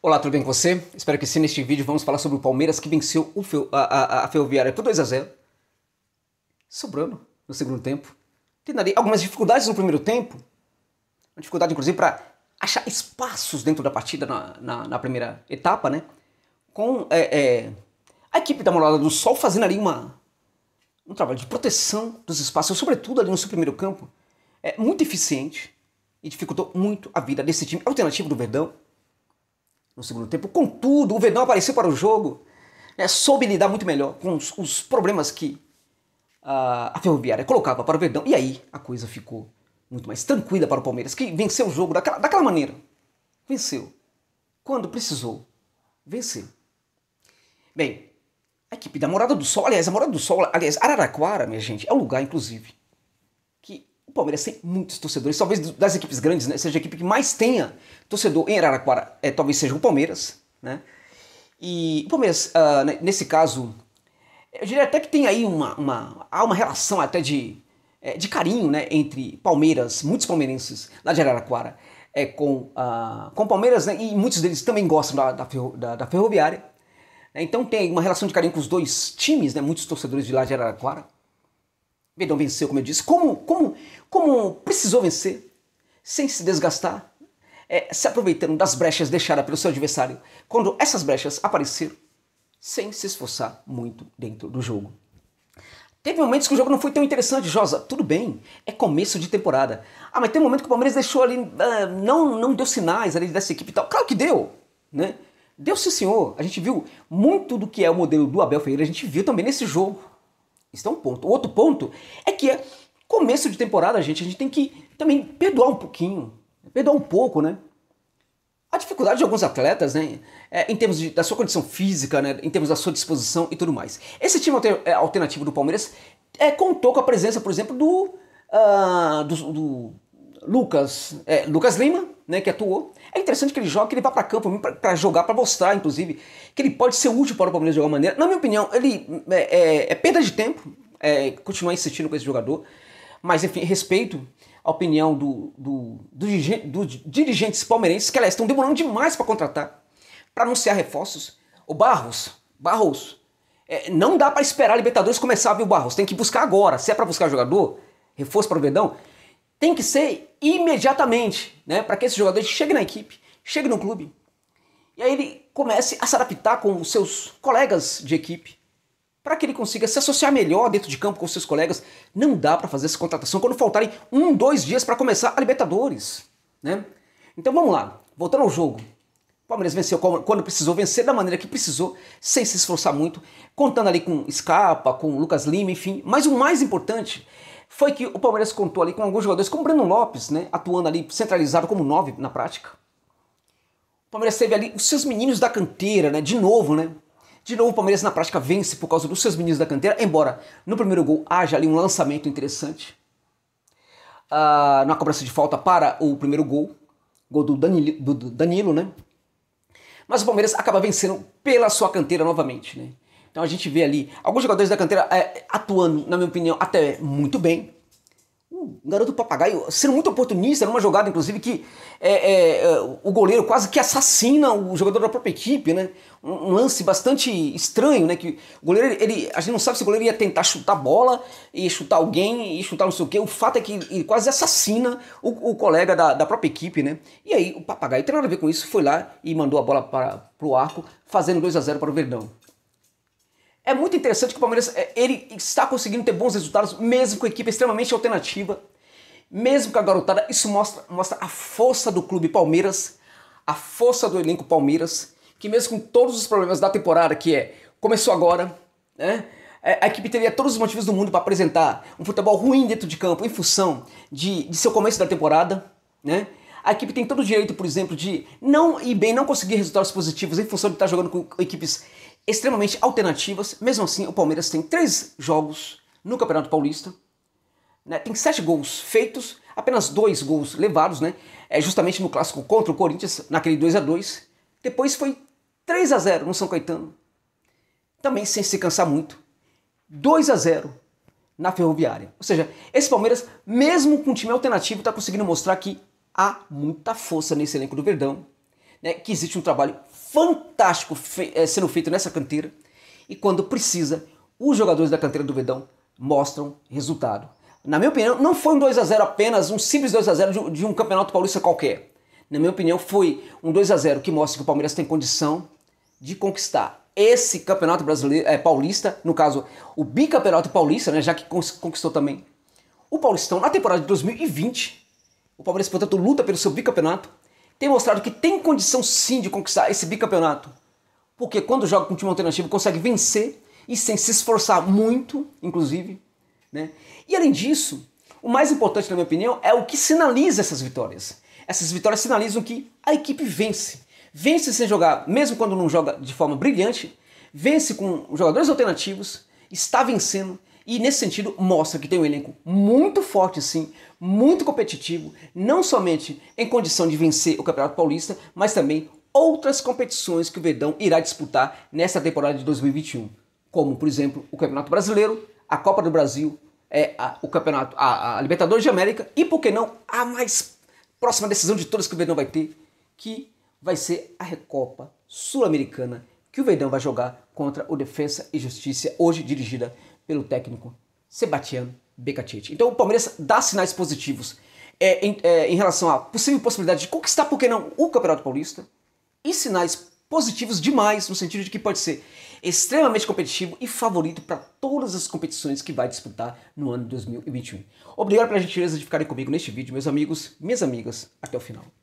Olá, tudo bem com você? Espero que sim. Neste vídeo vamos falar sobre o Palmeiras que venceu a, a, a Ferroviária por 2 a 0 sobrando no segundo tempo. Tendo ali algumas dificuldades no primeiro tempo, uma dificuldade inclusive para achar espaços dentro da partida na, na, na primeira etapa, né? Com é, é, a equipe da Morada do Sol fazendo ali uma, um trabalho de proteção dos espaços, sobretudo ali no seu primeiro campo, é muito eficiente e dificultou muito a vida desse time alternativo do Verdão no segundo tempo. Contudo, o Verdão apareceu para o jogo, né, soube lidar muito melhor com os, os problemas que a, ah, a Ferroviária colocava para o Verdão. E aí a coisa ficou muito mais tranquila para o Palmeiras, que venceu o jogo daquela, daquela maneira. Venceu. Quando precisou, venceu. Bem, a equipe da Morada do Sol, aliás, a Morada do Sol, aliás, Araraquara, minha gente, é um lugar, inclusive, Palmeiras tem muitos torcedores, talvez das equipes grandes, né? Seja a equipe que mais tenha torcedor em Araraquara, é, talvez seja o Palmeiras, né? E o Palmeiras, uh, nesse caso, eu diria até que tem aí uma, uma, há uma relação até de, é, de carinho, né? Entre Palmeiras, muitos palmeirenses lá de Araraquara, é, com, uh, com Palmeiras, né? E muitos deles também gostam da, da, ferro, da, da Ferroviária. Né? Então tem uma relação de carinho com os dois times, né? Muitos torcedores de lá de Araraquara. Verdão venceu, como eu disse. Como, como como precisou vencer, sem se desgastar, é, se aproveitando das brechas deixadas pelo seu adversário, quando essas brechas apareceram, sem se esforçar muito dentro do jogo. Teve momentos que o jogo não foi tão interessante, Josa. Tudo bem, é começo de temporada. Ah, mas tem um momento que o Palmeiras deixou ali, uh, não, não deu sinais ali dessa equipe e tal. Claro que deu, né? Deu sim, senhor. A gente viu muito do que é o modelo do Abel Ferreira, a gente viu também nesse jogo. Isso é um ponto. O outro ponto é que é começo de temporada, gente, a gente tem que também perdoar um pouquinho. Perdoar um pouco, né? A dificuldade de alguns atletas, né? É, em termos de, da sua condição física, né? Em termos da sua disposição e tudo mais. Esse time alter, é, alternativo do Palmeiras é, contou com a presença, por exemplo, do. Uh, do, do Lucas, é, Lucas Lima, né, que atuou. É interessante que ele joga, que ele vá para campo para jogar, para mostrar, inclusive, que ele pode ser útil para o Palmeiras de alguma maneira. Na minha opinião, ele é, é, é perda de tempo é, continuar insistindo com esse jogador. Mas, enfim, respeito a opinião do, do, do, do dirigentes palmeirenses, que aliás estão demorando demais para contratar, para anunciar reforços. O Barros, Barros, é, não dá para esperar a Libertadores começar, viu, Barros? Tem que buscar agora. Se é para buscar jogador, reforço para o Verdão, tem que ser imediatamente, né? Para que esse jogador chegue na equipe, chegue no clube. E aí ele comece a se adaptar com os seus colegas de equipe, para que ele consiga se associar melhor dentro de campo com seus colegas. Não dá para fazer essa contratação quando faltarem um, dois dias para começar a Libertadores. Né? Então vamos lá, voltando ao jogo. O Palmeiras venceu quando precisou vencer, da maneira que precisou, sem se esforçar muito, contando ali com Scarpa, com Lucas Lima, enfim. Mas o mais importante foi que o Palmeiras contou ali com alguns jogadores, como Breno Lopes, né, atuando ali centralizado como nove na prática. O Palmeiras teve ali os seus meninos da canteira, né, de novo, né, de novo, o Palmeiras na prática vence por causa dos seus meninos da canteira, embora no primeiro gol haja ali um lançamento interessante. Uh, ah, na cobrança de falta para o primeiro gol, gol do Danilo, do Danilo, né? Mas o Palmeiras acaba vencendo pela sua canteira novamente, né? Então a gente vê ali alguns jogadores da canteira é, atuando, na minha opinião, até muito bem. Um garoto papagaio sendo muito oportunista numa jogada, inclusive, que é, é, é, o goleiro quase que assassina o jogador da própria equipe, né? Um lance bastante estranho, né? Que o goleiro, ele, a gente não sabe se o goleiro ia tentar chutar bola, e chutar alguém, e chutar não sei o quê. O fato é que ele quase assassina o, o colega da, da, própria equipe, né? E aí o papagaio, tem nada a ver com isso, foi lá e mandou a bola para, para o arco, fazendo 2 a 0 para o Verdão. É muito interessante que o Palmeiras é, ele está conseguindo ter bons resultados, mesmo com a equipe extremamente alternativa, mesmo com a garotada. Isso mostra, mostra a força do clube Palmeiras, a força do elenco Palmeiras, que mesmo com todos os problemas da temporada, que é começou agora, né? É, a equipe teria todos os motivos do mundo para apresentar um futebol ruim dentro de campo, em função de, de seu começo da temporada, né? A equipe tem todo o direito, por exemplo, de não e bem não conseguir resultados positivos em função de estar jogando com equipes extremamente alternativas. Mesmo assim, o Palmeiras tem três jogos no Campeonato Paulista, né? tem sete gols feitos, apenas dois gols levados, né? É justamente no clássico contra o Corinthians, naquele 2 a 2 Depois foi 3 a 0 no São Caetano, também sem se cansar muito. 2 a 0 na Ferroviária. Ou seja, esse Palmeiras, mesmo com um time alternativo, está conseguindo mostrar que há muita força nesse elenco do Verdão, né? que existe um trabalho fantástico eh, sendo feito nessa canteira e quando precisa, os jogadores da canteira do Verdão mostram resultado. Na minha opinião, não foi um 2 a 0 apenas, um simples 2 a 0 de um campeonato paulista qualquer. Na minha opinião, foi um 2 a 0 que mostra que o Palmeiras tem condição de conquistar esse campeonato brasileiro, é, paulista, no caso, o bicampeonato paulista, né, já que conquistou também o Paulistão na temporada de 2020. O Palmeiras, portanto, luta pelo seu bicampeonato tem mostrado que tem condição sim de conquistar esse bicampeonato. Porque quando joga com um time alternativo, consegue vencer e sem se esforçar muito, inclusive. Né? E além disso, o mais importante, na minha opinião, é o que sinaliza essas vitórias. Essas vitórias sinalizam que a equipe vence. Vence sem jogar, mesmo quando não joga de forma brilhante, vence com jogadores alternativos, está vencendo e nesse sentido, mostra que tem um elenco muito forte sim, muito competitivo, não somente em condição de vencer o Campeonato Paulista, mas também outras competições que o Verdão irá disputar nesta temporada de 2021, como, por exemplo, o Campeonato Brasileiro, a Copa do Brasil, é, a, o Campeonato, a, a Libertadores de América e, por que não, a mais próxima decisão de todas que o Verdão vai ter, que vai ser a Recopa Sul-Americana que o Verdão vai jogar contra o Defesa e Justiça, hoje dirigida pelo técnico Sebastião Becatete. Então o Palmeiras dá sinais positivos é, em, é, em, relação à possível possibilidade de conquistar, por que não, o Campeonato Paulista e sinais positivos demais no sentido de que pode ser extremamente competitivo e favorito para todas as competições que vai disputar no ano de 2021. Obrigado pela gentileza de ficarem comigo neste vídeo, meus amigos, minhas amigas, até o final.